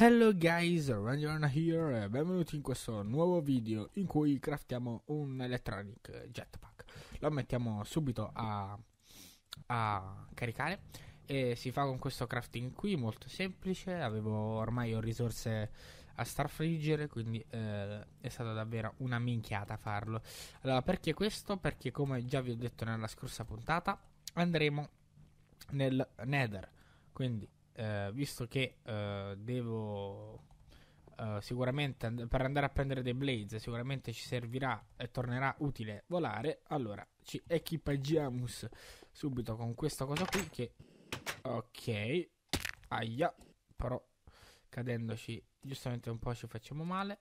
Hello guys, Rangerna here e eh, benvenuti in questo nuovo video in cui craftiamo un electronic jetpack Lo mettiamo subito a, a, caricare e si fa con questo crafting qui, molto semplice Avevo ormai ho risorse a starfriggere quindi eh, è stata davvero una minchiata farlo Allora perché questo? Perché come già vi ho detto nella scorsa puntata andremo nel nether quindi eh, visto che eh, devo eh, sicuramente and- per andare a prendere dei blades, sicuramente ci servirà e tornerà utile volare. Allora ci equipaggiamo subito con questa cosa qui che ok, aia, però cadendoci giustamente un po' ci facciamo male.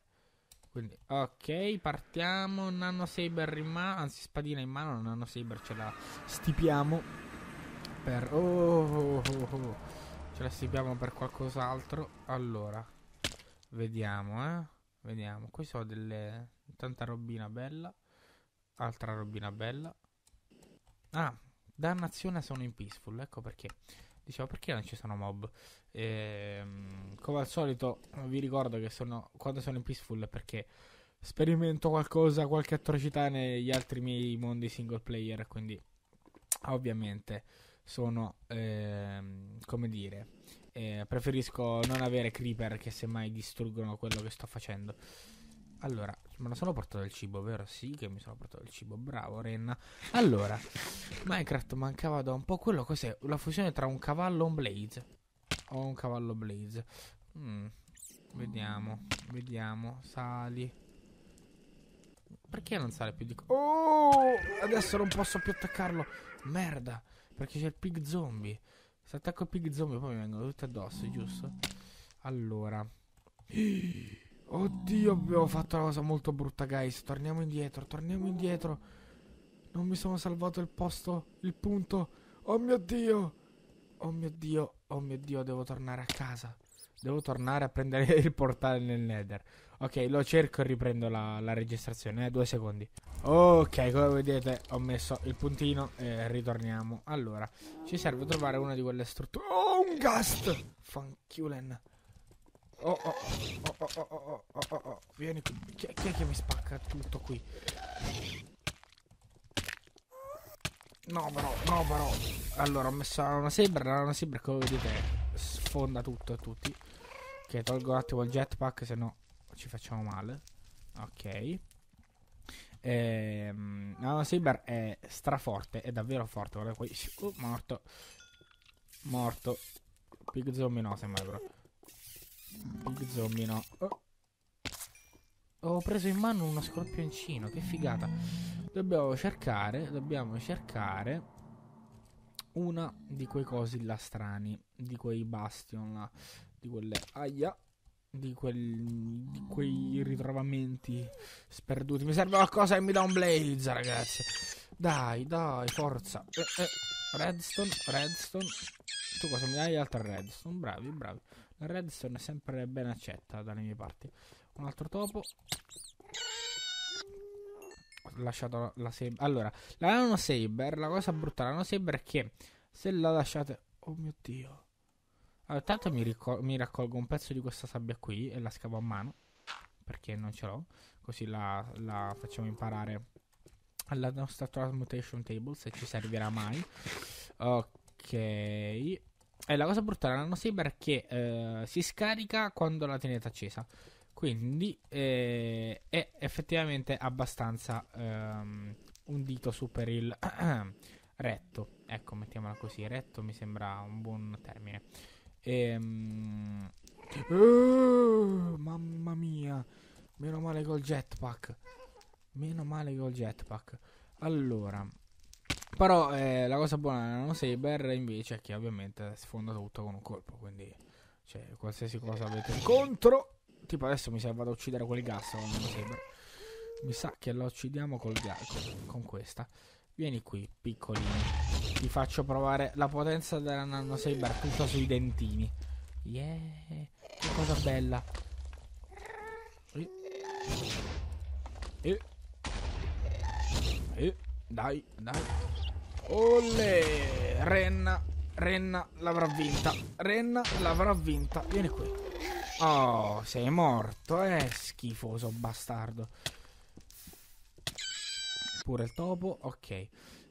Quindi, ok, partiamo. Nano Saber in mano. Anzi, spadina in mano. Nano Saber ce la stipiamo. Per. Oh, oh, oh, oh. oh. Ce la stiamo per qualcos'altro. Allora, vediamo, eh. Vediamo. Qui sono delle... Tanta robina bella. Altra robina bella. Ah, dannazione sono in peaceful. Ecco perché. Dicevo, perché non ci sono mob? Ehm, come al solito, vi ricordo che sono, quando sono in peaceful è perché sperimento qualcosa, qualche atrocità negli altri miei mondi single player. Quindi, ovviamente sono, ehm, come dire, eh, preferisco non avere creeper che semmai distruggono quello che sto facendo. Allora, me lo sono portato il cibo, vero? Sì, che mi sono portato il cibo, bravo Renna. Allora, Minecraft mancava da un po' quello cos'è? La fusione tra un cavallo e un blaze. O un cavallo blaze. Mm. Vediamo, vediamo, sali. Perché non sale più di... Oh, adesso non posso più attaccarlo. Merda. Perché c'è il pig zombie. Se attacco il pig zombie poi mi vengono tutti addosso, giusto? Allora. Oddio, abbiamo fatto una cosa molto brutta, guys. Torniamo indietro, torniamo indietro. Non mi sono salvato il posto, il punto. Oh mio Dio! Oh mio Dio, oh mio Dio, devo tornare a casa. Devo tornare a prendere il portale nel nether. Ok, lo cerco e riprendo la, la registrazione. Eh, due secondi. Ok, come vedete ho messo il puntino e ritorniamo. Allora, ci serve trovare una di quelle strutture. Oh, un gast! Fanculen. Oh, oh, oh, oh, oh, oh, oh, oh, oh, oh. Vieni qui. Chi, chi è che mi spacca tutto qui? No, però, no, però. Allora, ho messo una sembra, una sembra, come vedete affonda tutto e tutti. Ok, tolgo un attimo il jetpack, se no ci facciamo male. Ok. Ehm, no, Saber è straforte, è davvero forte. Guarda qui. Uh, morto. Morto. Pig zombie no, sembra però. Pig zombie no. Oh. Ho preso in mano uno scorpioncino, che figata. Dobbiamo cercare, dobbiamo cercare una di quei cosi là strani, di quei bastion là, di quelle aia, di, quel, di quei ritrovamenti sperduti. Mi serve qualcosa che mi dà un blaze, ragazzi. Dai, dai, forza. Eh, eh. Redstone, redstone. Tu cosa mi dai? Altra redstone, bravi, bravi. La redstone è sempre ben accetta dalle mie parti. Un altro topo lasciato la Saber. Allora, la Nano Saber, la cosa brutta della Nano Saber è che se la lasciate... Oh mio Dio. Allora, tanto mi, ricol- mi raccolgo un pezzo di questa sabbia qui e la scavo a mano. Perché non ce l'ho. Così la, la facciamo imparare alla nostra transmutation table, se ci servirà mai. Ok. E la cosa brutta della Nano Saber è che eh, si scarica quando la tenete accesa. Quindi eh, è effettivamente abbastanza ehm, un dito su per il retto. Ecco, mettiamola così, retto mi sembra un buon termine. Ehm... Oh, mamma mia, meno male col jetpack. Meno male col jetpack. Allora, però eh, la cosa buona della Nano Saber invece è che ovviamente sfonda tutto con un colpo, quindi cioè, qualsiasi cosa avete contro Tipo adesso mi serve ad uccidere quel gas mi sa che lo uccidiamo col gas Con questa Vieni qui, piccolino. Ti faccio provare la potenza della Nano Saber tutta sui dentini. Yeah, che cosa bella. Eh. Eh. Eh. Dai, dai. Olle! Renna, Renna l'avrà vinta. Renna l'avrà vinta. Vieni qui. Oh, sei morto, eh, schifoso bastardo. Pure il topo, ok.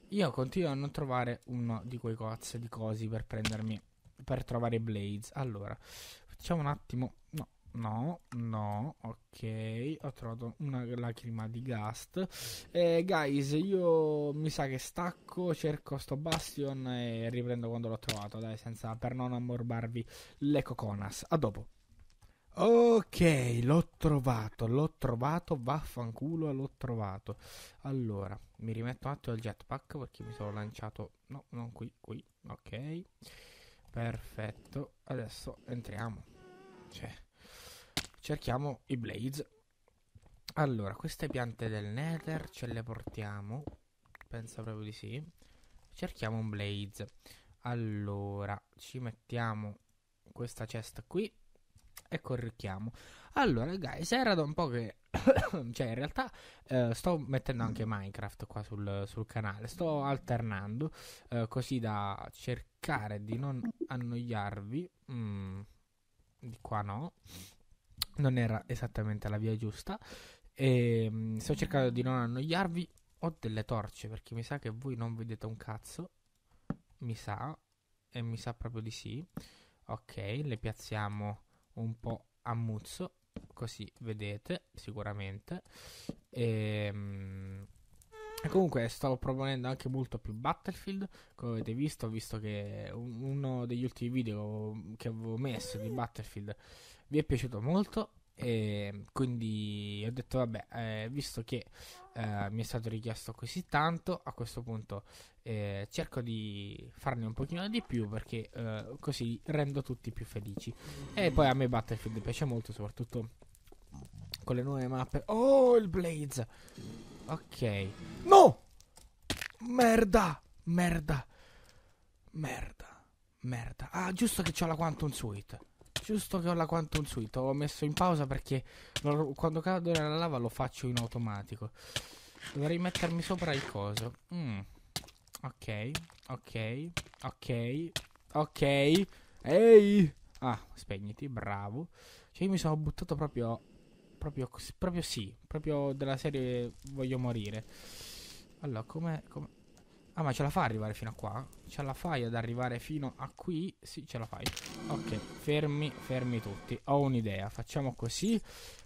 Io continuo a non trovare uno di quei cozzi di cosi per prendermi, per trovare i Blades. Allora, facciamo un attimo, no, no, no, ok, ho trovato una lacrima di Gast. Eh, guys, io mi sa che stacco, cerco sto Bastion e riprendo quando l'ho trovato, dai, senza, per non ammorbarvi le coconas. A dopo. Ok, l'ho trovato, l'ho trovato, vaffanculo, l'ho trovato. Allora, mi rimetto un attimo al jetpack perché mi sono lanciato... No, non qui, qui, ok. Perfetto, adesso entriamo. Cioè, cerchiamo i blaze. Allora, queste piante del nether ce le portiamo. Penso proprio di sì. Cerchiamo un blaze. Allora, ci mettiamo questa cesta qui e corricchiamo. Allora, guys, era da un po' che... cioè, in realtà eh, sto mettendo anche Minecraft qua sul, sul canale, sto alternando eh, così da cercare di non annoiarvi. Mm, di qua no. Non era esattamente la via giusta. E, ehm, sto cercando di non annoiarvi. Ho delle torce perché mi sa che voi non vedete un cazzo. Mi sa. E mi sa proprio di sì. Ok, le piazziamo un po' a muzzo, così vedete sicuramente. Ehm, e, comunque stavo proponendo anche molto più Battlefield, come avete visto, visto che uno degli ultimi video che avevo messo di Battlefield vi è piaciuto molto. E quindi ho detto, vabbè, eh, visto che eh, mi è stato richiesto così tanto, a questo punto eh, cerco di farne un pochino di più perché eh, così rendo tutti più felici. E poi a me Battlefield piace molto, soprattutto con le nuove mappe. Oh, il Blaze! Ok. No! Merda! Merda! Merda! Merda. Ah, giusto che c'ho la Quantum Suite giusto che ho la Quantum Suite. Ho messo in pausa perché lo, quando cado nella lava lo faccio in automatico. Dovrei mettermi sopra il coso. Mm. Ok, ok, ok, ok. Ehi! Ah, spegniti, bravo. Cioè io mi sono buttato proprio... Proprio, proprio sì, proprio della serie voglio morire. Allora, come... Ah ma ce la fa arrivare fino a qua? Ce la fai ad arrivare fino a qui? Sì ce la fai Ok fermi fermi tutti Ho un'idea facciamo così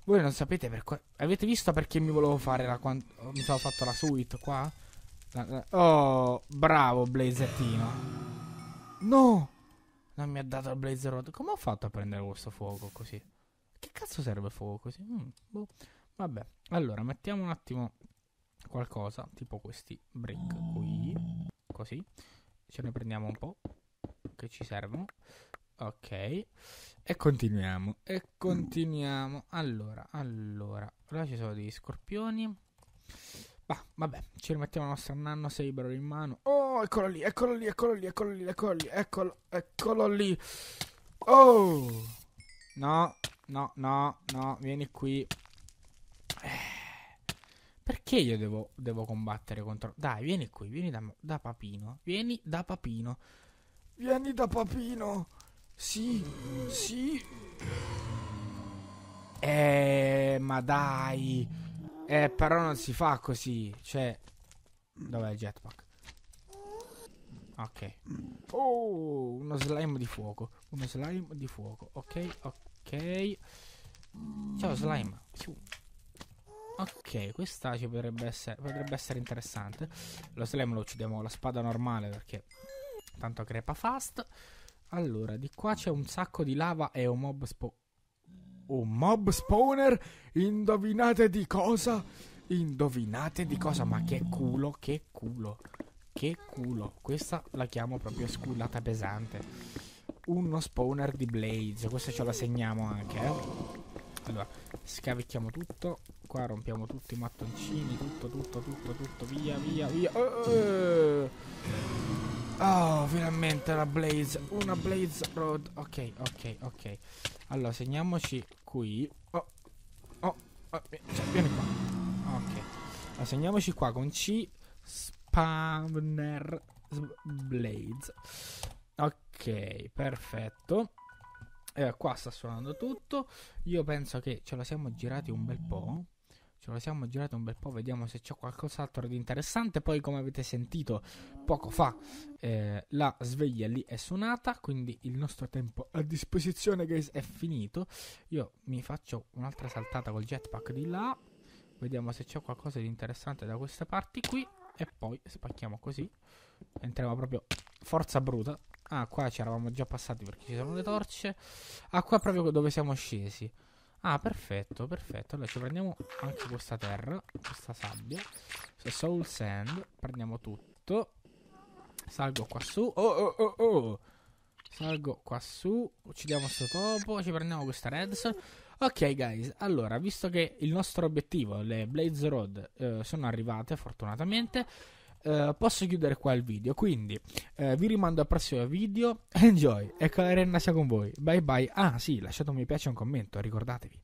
Voi non sapete per quale Avete visto perché mi volevo fare la quant... Mi sono fatto la suite qua? Oh bravo blazettino No Non mi ha dato il blazer rod Come ho fatto a prendere questo fuoco così? Che cazzo serve fuoco così? Mm, boh. Vabbè allora mettiamo un attimo Qualcosa tipo questi brick qui così. Ce ne prendiamo un po' che ci servono. Ok, e continuiamo. E continuiamo. Allora, allora, allora ci sono degli scorpioni. Bah, vabbè, ci rimettiamo la nostra nanno saber in mano. Oh, eccolo lì, eccolo lì, eccolo lì, eccolo lì, eccolo lì, eccolo, eccolo lì. Oh! No, no, no, no, vieni qui. Perché io devo, devo combattere contro... Dai, vieni qui, vieni da, da Papino. Vieni da Papino. Vieni da Papino. Sì, sì. Eh, ma dai. Eh, però non si fa così. Cioè... Dov'è il jetpack? Ok. Oh, uno slime di fuoco. Uno slime di fuoco. Ok, ok. Ciao slime. Ok, questa ci potrebbe essere, potrebbe essere interessante. Lo slam lo uccidiamo con la spada normale perché tanto crepa fast. Allora, di qua c'è un sacco di lava e un mob spawner. Un mob spawner? Indovinate di cosa? Indovinate di cosa? Ma che culo, che culo. Che culo. Questa la chiamo proprio scullata pesante. Uno spawner di blaze. Questa ce la segniamo anche, eh. Allora, scavicchiamo tutto qua rompiamo tutti i mattoncini, tutto, tutto, tutto, tutto, via, via, via. Oh, oh veramente oh, una blaze, una blaze road. Ok, ok, ok. Allora, segniamoci qui. Oh, oh, oh eh, cioè, vieni qua. Ok. Allora, segniamoci qua con C, spawner, blaze. Ok, perfetto. Eh, qua sta suonando tutto. Io penso che ce la siamo girati un bel po'. Ce lo siamo girato un bel po', vediamo se c'è qualcos'altro di interessante. Poi, come avete sentito poco fa, eh, la sveglia lì è suonata, quindi il nostro tempo a disposizione, guys, è finito. Io mi faccio un'altra saltata col jetpack di là. Vediamo se c'è qualcosa di interessante da queste parti qui. E poi spacchiamo così. Entriamo proprio forza bruta. Ah, qua ci eravamo già passati perché ci sono le torce. Ah, qua proprio dove siamo scesi. Ah, perfetto, perfetto. Allora ci prendiamo anche questa terra, questa sabbia. Soul Sand, prendiamo tutto. Salgo qua su. Oh, oh, oh, oh. Salgo qua su, uccidiamo questo topo, ci prendiamo questa redstone. Ok guys, allora, visto che il nostro obiettivo, le Blaze Road, eh, sono arrivate fortunatamente, eh, posso chiudere qua il video. Quindi eh, vi rimando al prossimo video. Enjoy e ecco, la renna sia con voi. Bye bye. Ah sì, lasciate un mi piace e un commento, ricordatevi.